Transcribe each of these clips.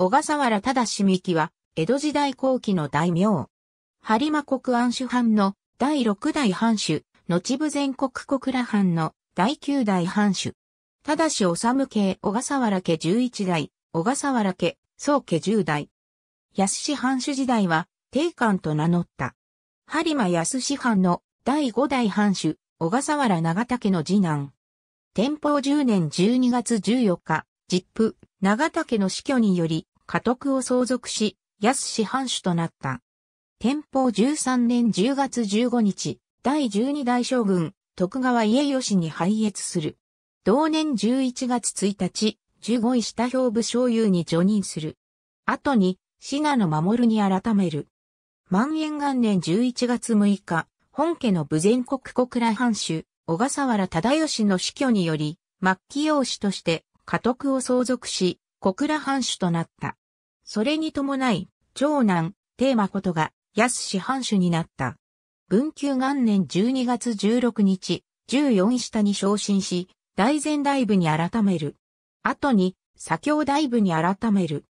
小笠原忠三木は、江戸時代後期の大名。播磨国安守藩の第六代藩主、後部全国小倉藩の第九代藩主。ただし治系小笠原家十一代、小笠原家、宗家十代。安氏藩主時代は、定官と名乗った。播磨安氏藩の第五代藩主、小笠原長竹の次男。天保10年12月14日、実父、長竹の死去により、家督を相続し、安市藩主となった。天保13年10月15日、第12代将軍、徳川家吉に拝謁する。同年11月1日、15位下兵部将優に除任する。後に、信濃守に改める。万延元年11月6日、本家の武前国国倉藩主、小笠原忠義の死去により、末期養子として、家督を相続し、小倉藩主となった。それに伴い、長男、テーマことが、安氏藩主になった。文久元年12月16日、14下に昇進し、大前大部に改める。後に、左京大部に改める。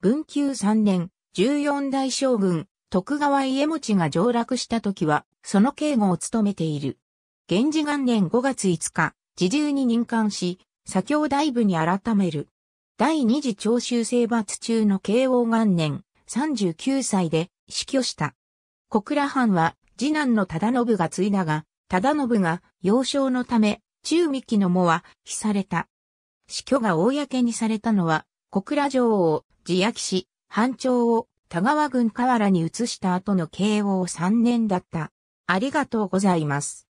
文久3年、14代将軍、徳川家持が上落した時は、その警護を務めている。源氏元年5月5日、自重に任官し、左京大部に改める。第二次長州征伐中の慶応元年、39歳で死去した。小倉藩は、次男の忠信が継いだが、忠信が幼少のため、中三期の喪は、被された。死去が公にされたのは、小倉城を、自焼し、藩長を、田川郡河原に移した後の慶応3年だった。ありがとうございます。